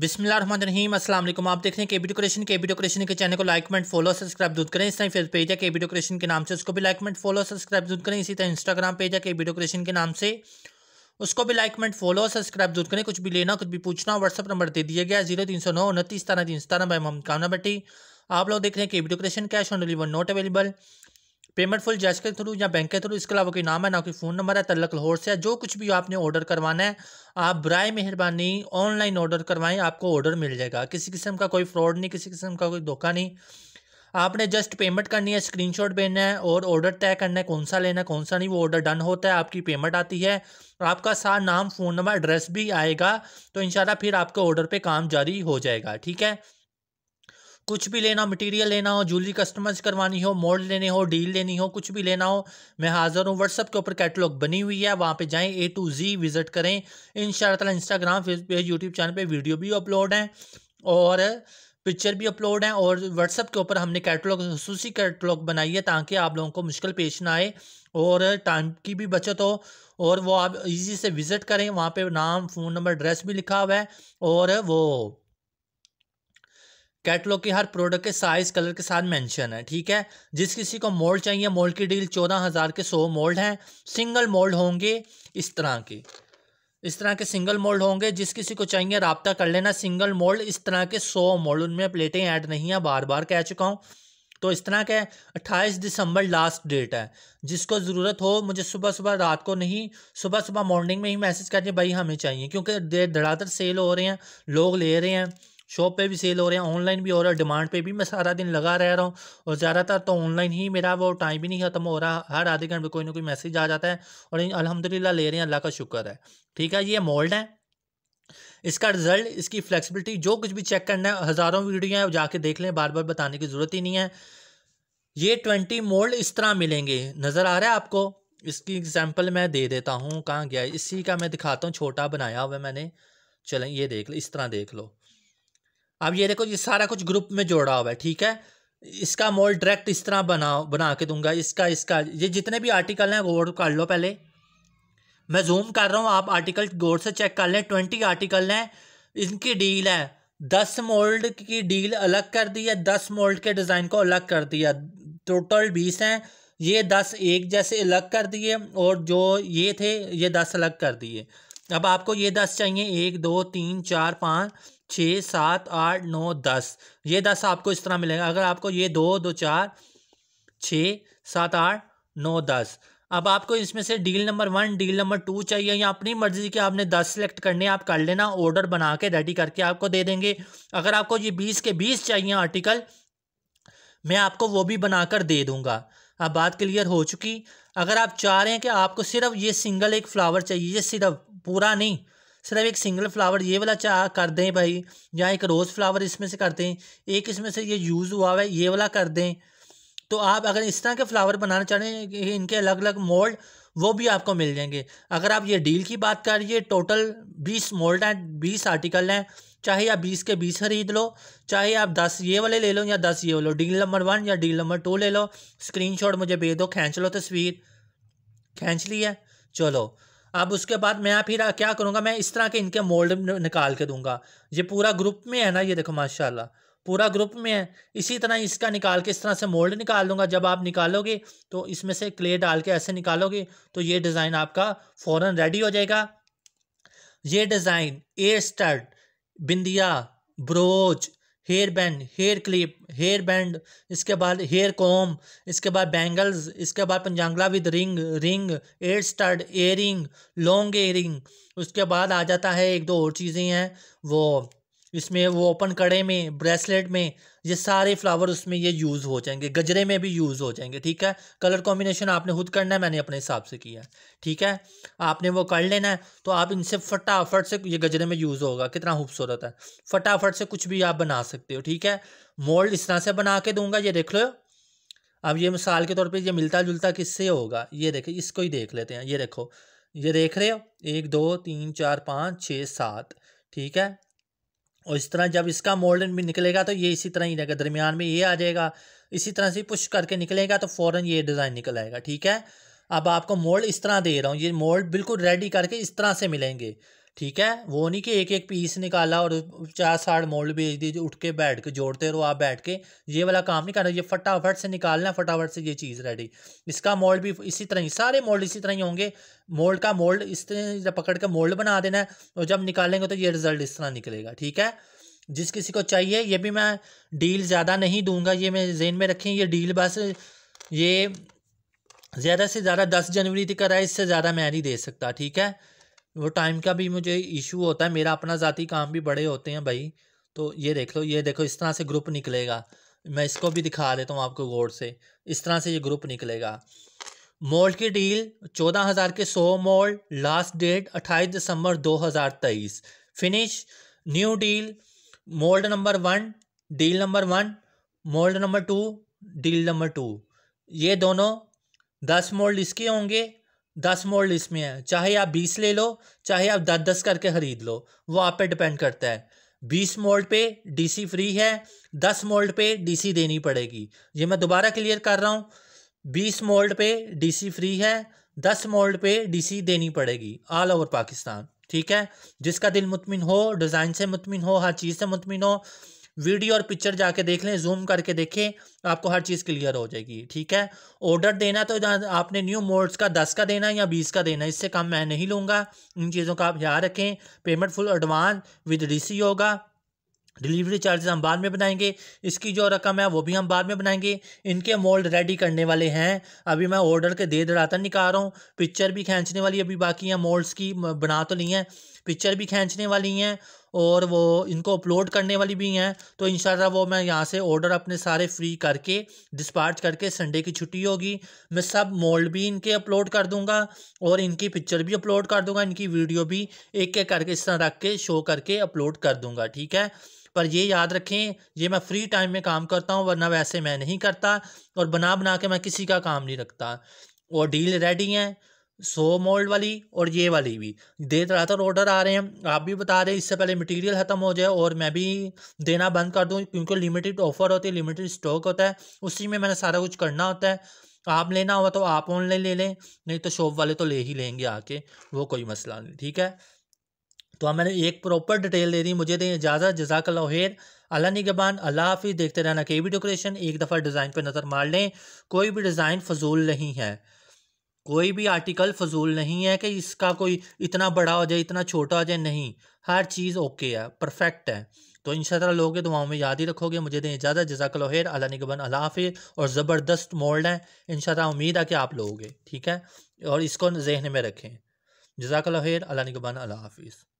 बिस्मिल्लाम अस्सलाम वालेकुम आप देख रहे हैं K B creation K B creation के चैनल को लाइक कमेंट फॉलो सब्सक्राइब जरूर करें इस तरह फेसबुक पेज है के वीडियो के नाम से उसको भी लाइक कमेंट फॉलो सब्सक्राइब जरूर करें इसी तरह इंस्टाग्राम पेज है के बी क्रिएशन के नाम से उसको भी लाइक कमेंट फॉलो सब्सक्राइब जरूर करें कुछ भी लेना कुछ भी पूछना व्हाट्सअप नंबर दे दिया गया जीरो तीन सौ नौ उनतीस ताना तीन सतानवे मोहम्मद कामना बट्टी आप लोग देख रहे हैं K B creation cash on deliver not available payment full cash के थ्रू या बैंक के थ्रू इसके अलावा कोई नाम है ना कोई फ़ोन नंबर है तलक लाहौर से है जो कुछ भी आपने ऑर्डर करवाना है आप बर मेहरबानी ऑनलाइन ऑर्डर करवाएं आपको ऑर्डर मिल जाएगा किसी किस्म का कोई फ्रॉड नहीं किसी किस्म का कोई धोखा नहीं आपने जस्ट पेमेंट करनी है शॉट भेजना है और ऑर्डर तय करना है कौन सा लेना है कौन सा नहीं वो ऑर्डर डन होता है आपकी पेमेंट आती है आपका सारा नाम फ़ोन नंबर एड्रेस भी आएगा तो इन फिर आपके ऑर्डर पर काम जारी हो जाएगा ठीक है कुछ भी लेना मटेरियल लेना हो ज्वेलरी कस्टमाइज करवानी हो मोल्ड लेने हो डील लेनी हो कुछ भी लेना हो मैं हाज़िर हूँ व्हाट्सअप के ऊपर कैटलॉग बनी हुई है वहाँ पे जाएं ए टू जी विज़िट करें इन शाला इंस्टाग्राम फेसबुक यूट्यूब चैनल पर वीडियो भी अपलोड हैं और पिक्चर भी अपलोड हैं और व्हाट्सअप के ऊपर हमने कैटलॉग खूसी कैटलॉग बनाई है ताकि आप लोगों को मुश्किल पेश ना आए और टाइम की भी बचत हो और वो आप इजी से विज़िट करें वहाँ पे नाम फ़ोन नंबर एड्रेस भी लिखा हुआ है और वो कैटलॉग के हर प्रोडक्ट के साइज कलर के साथ मेंशन है ठीक है जिस किसी को मोल्ड चाहिए मोल्ड की डील चौदह हज़ार के सौ मोल्ड हैं सिंगल मोल्ड होंगे इस तरह के इस तरह के सिंगल मोल्ड होंगे जिस किसी को चाहिए रबता कर लेना सिंगल मोल्ड इस तरह के सौ मोल्ड उनमें प्लेटें ऐड नहीं हैं बार बार कह चुका हूँ तो इस तरह के अट्ठाईस दिसंबर लास्ट डेट है जिसको ज़रूरत हो मुझे सुबह सुबह रात को नहीं सुबह सुबह मॉर्निंग में ही मैसेज कर भाई हमें चाहिए क्योंकि देर धड़ाधड़ सेल हो रहे हैं लोग ले रहे हैं शॉप पे भी सेल हो रहे हैं ऑनलाइन भी हो रहा है डिमांड पे भी मैं सारा दिन लगा रह रहा हूँ और ज़्यादातर तो ऑनलाइन ही मेरा वो टाइम भी नहीं ख़त्म हो रहा हर आधे घंटे कोई ना कोई मैसेज आ जाता है और अलहमदिल्ला ले रहे हैं अल्लाह का शुक्र है ठीक है ये मोल्ड है इसका रिजल्ट इसकी फ्लेक्सिबिलिटी जो कुछ भी चेक करना है हज़ारों वीडियो हैं जाके देख लें बार बार बताने की ज़रूरत ही नहीं है ये ट्वेंटी मोल्ड इस तरह मिलेंगे नज़र आ रहा है आपको इसकी एग्जाम्पल मैं दे देता हूँ कहाँ गया इसी का मैं दिखाता हूँ छोटा बनाया हुआ मैंने चलें ये देख लो इस तरह देख लो अब ये देखो ये सारा कुछ ग्रुप में जोड़ा हुआ है ठीक है इसका मोल डायरेक्ट इस तरह बना बना के दूंगा इसका इसका ये जितने भी आर्टिकल हैं गौर तो कर लो पहले मैं जूम कर रहा हूँ आप आर्टिकल गौर से चेक कर लें ट्वेंटी आर्टिकल हैं इनकी डील है दस मोल्ड की डील अलग कर दी है दस मोल्ड के डिज़ाइन को अलग कर दिया टोटल बीस हैं ये दस एक जैसे अलग कर दिए और जो ये थे ये दस अलग कर दिए अब आपको ये दस चाहिए एक दो तीन चार पाँच छः सात आठ नौ दस ये दस आपको इस तरह मिलेगा अगर आपको ये दो दो चार छः सात आठ नौ दस अब आपको इसमें से deal number one deal number two चाहिए या अपनी मर्जी के आपने दस सेलेक्ट करने आप कर लेना ऑर्डर बना के रेडी करके आपको दे देंगे अगर आपको ये बीस के बीस चाहिए आर्टिकल मैं आपको वो भी बनाकर दे दूँगा अब बात क्लियर हो चुकी अगर आप चाह रहे हैं कि आपको सिर्फ ये सिंगल एक फ़्लावर चाहिए ये सिर्फ पूरा नहीं सिर्फ एक सिंगल फ्लावर ये वाला चाह कर दें भाई या एक रोज़ फ्लावर इसमें से कर दें एक इसमें से ये यूज़ हुआ है ये वाला कर दें तो आप अगर इस तरह के फ्लावर बनाना चाह रहे हैं इनके अलग अलग मोल्ड वो भी आपको मिल जाएंगे अगर आप ये डील की बात करिए टोटल बीस मोल्ड हैं बीस आर्टिकल हैं चाहे आप बीस के बीस खरीद लो चाहे आप दस ये वाले ले लो या दस ये लो डील नंबर वन या डील नंबर टू ले लो शॉट मुझे भेज दो खींच लो तस्वीर खींच ली है चलो अब उसके बाद मैं फिर क्या करूँगा मैं इस तरह के इनके मोल्ड निकाल के दूंगा ये पूरा ग्रुप में है ना ये देखो माशाल्लाह पूरा ग्रुप में है इसी तरह इसका निकाल के इस तरह से मोल्ड निकाल दूंगा जब आप निकालोगे तो इसमें से क्ले डाल के ऐसे निकालोगे तो ये डिज़ाइन आपका फ़ौर रेडी हो जाएगा ये डिज़ाइन ए स्टर्ट बिंदिया brooch hair band hair clip hair band इसके बाद हेयर कॉम इसके बाद बैंगल्स इसके बाद पंजांगला with ring ring ear stud earring long earring उसके बाद आ जाता है एक दो और चीज़ें हैं वो इसमें वो ओपन कड़े में ब्रेसलेट में ये सारे फ्लावर उसमें ये यूज़ हो जाएंगे गजरे में भी यूज़ हो जाएंगे ठीक है कलर कॉम्बिनेशन आपने खुद करना है मैंने अपने हिसाब से किया है ठीक है आपने वो कर लेना है तो आप इनसे फटाफट से ये गजरे में यूज़ होगा कितना खूबसूरत है फटाफट से कुछ भी आप बना सकते हो ठीक है मोल्ड इस तरह से बना के दूंगा ये देख लो अब ये मिसाल के तौर पर ये मिलता जुलता किससे होगा ये देखे इसको ही देख लेते हैं ये देखो ये देख रहे हो एक दो तीन चार पाँच छः सात ठीक है और इस तरह जब इसका मोल्ड भी निकलेगा तो ये इसी तरह ही रहेगा दरमियान में ये आ जाएगा इसी तरह से पुश करके निकलेगा तो फ़ौर ये डिज़ाइन निकल आएगा ठीक है अब आपको मोल्ड इस तरह दे रहा हूँ ये मोल्ड बिल्कुल रेडी करके इस तरह से मिलेंगे ठीक है वो नहीं कि एक एक पीस निकाला और चार साठ मोल्ड भेज दिए उठ के बैठ के जोड़ते रहो आप बैठ के ये वाला काम नहीं करना ये फटाफट से निकालना है फटाफट से ये चीज़ रेडी इसका मोल्ड भी इसी तरह ही सारे मोल्ड इसी तरह ही होंगे मोल्ड का मोल्ड इस तरह पकड़ के मोल्ड बना देना है और जब निकालेंगे तो ये रिजल्ट इस तरह निकलेगा ठीक है जिस किसी को चाहिए ये भी मैं डील ज़्यादा नहीं दूंगा ये मैं जेन में रखें ये डील बस ये ज़्यादा से ज़्यादा दस जनवरी तक है इससे ज़्यादा मैं नहीं दे सकता ठीक है वो टाइम का भी मुझे इशू होता है मेरा अपना ज़ाती काम भी बड़े होते हैं भाई तो ये देख लो ये देखो इस तरह से ग्रुप निकलेगा मैं इसको भी दिखा देता हूँ आपको गौर से इस तरह से ये ग्रुप निकलेगा मोल्ड की डील चौदह हज़ार के सौ मोल्ड लास्ट डेट अट्ठाईस दिसंबर दो हज़ार तेईस finish new deal mould number one deal number one mould number two deal number two ये दोनों दस मोल्ड इसके होंगे दस मोल्ड इसमें है चाहे आप बीस ले लो चाहे आप दस दस करके ख़रीद लो वो आप पे डिपेंड करता है बीस मोल्ड पे डीसी फ्री है दस मोल्ड पे डीसी देनी पड़ेगी ये मैं दोबारा क्लियर कर रहा हूँ बीस मोल्ड पे डीसी फ्री है दस मोल्ड पे डीसी देनी पड़ेगी ऑल ओवर पाकिस्तान ठीक है जिसका दिल मुतमिन हो डिज़ाइन से मुतमिन हो हर चीज़ से मुतमिन हो वीडियो और पिक्चर जाके देख लें जूम करके देखें आपको हर चीज़ क्लियर हो जाएगी ठीक है ऑर्डर देना तो आपने न्यू मोड्स का दस का देना या बीस का देना इससे कम मैं नहीं लूँगा इन चीज़ों का आप ध्यान रखें पेमेंट फुल एडवांस विद डी होगा डिलीवरी चार्जेस हम बाद में बनाएंगे इसकी जो रकम है वो भी हम बाद में बनाएंगे इनके मोल्ड रेडी करने वाले हैं अभी मैं ऑर्डर के दे दड़ाता निकाल रहा हूँ पिक्चर भी खींचने वाली अभी बाकी हैं मोल्ड्स की बना तो नहीं है पिक्चर भी खींचने वाली हैं और वो इनको अपलोड करने वाली भी हैं तो इन वो मैं यहाँ से ऑर्डर अपने सारे फ्री करके डिस्पार्च करके संडे की छुट्टी होगी मैं सब मोल्ड भी इनके अपलोड कर दूँगा और इनकी पिक्चर भी अपलोड कर दूँगा इनकी वीडियो भी एक एक करके इस तरह रख के शो करके अपलोड कर दूँगा ठीक है पर ये याद रखें ये मैं फ्री टाइम में काम करता हूँ वरना वैसे मैं नहीं करता और बना बना के मैं किसी का काम नहीं रखता और डील रेडी हैं सो मोल्ड वाली और ये वाली भी दे था ऑर्डर आ रहे हैं आप भी बता रहे हैं इससे पहले मटेरियल ख़त्म हो जाए और मैं भी देना बंद कर दूँ क्योंकि लिमिटेड ऑफर होती है लिमिटेड स्टॉक होता है उसी में मैंने सारा कुछ करना होता है आप लेना हो तो आप ऑनलाइन ले लें नहीं तो शॉप वाले तो ले ही लेंगे आके वो कोई मसला नहीं ठीक है तो आप मैंने एक प्रॉपर डिटेल दे दी मुझे दें इजाज़त जजाक लोहेर अल्लाह निगबान अल्लाह हाफिज़ देखते रहना के भी डेकोरेशन एक दफ़ा डिज़ाइन पर नज़र मार लें कोई भी डिज़ाइन फजूल नहीं है कोई भी आर्टिकल फजूल नहीं है कि इसका कोई इतना बड़ा हो जाए इतना छोटा हो जाए नहीं हर चीज़ ओके है परफेक्ट है तो इन शाला लोगे दुआओं में याद ही रखोगे मुझे दें इजाज़त जजाकलर अला निगबन अला और ज़बरदस्त मोल्ड हैं इन शाला उम्मीद है कि आप लोगे ठीक है और इसको जहन में रखें जजाकलर अला निगबन अला हाफिज़